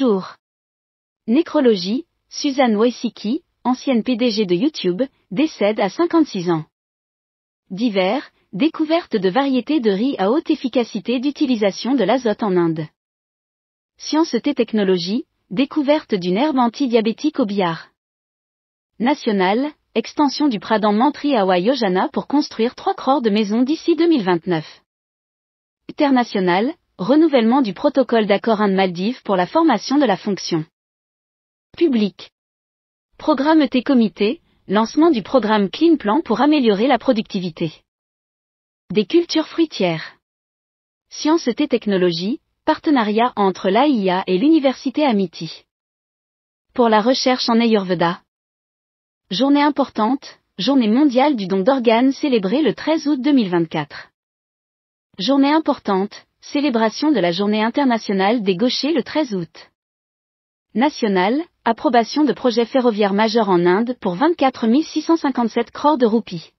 Bonjour. Nécrologie, Suzanne Wojcicki, ancienne PDG de YouTube, décède à 56 ans. Divers, découverte de variétés de riz à haute efficacité d'utilisation de l'azote en Inde. Sciences et technologies, découverte d'une herbe antidiabétique au billard. National, extension du Pradhan Mantri à Yojana pour construire trois crores de maisons d'ici 2029. International, Renouvellement du protocole d'accord Inde-Maldives pour la formation de la fonction. Public. Programme t Comité, lancement du programme Clean Plan pour améliorer la productivité. Des cultures fruitières. Sciences et technologies, partenariat entre l'AIA et l'Université Amiti. Pour la recherche en Ayurveda. Journée importante, journée mondiale du don d'organes célébrée le 13 août 2024. Journée importante, célébration de la Journée internationale des gauchers le 13 août. National, approbation de projet ferroviaire majeur en Inde pour 24 657 crores de roupies.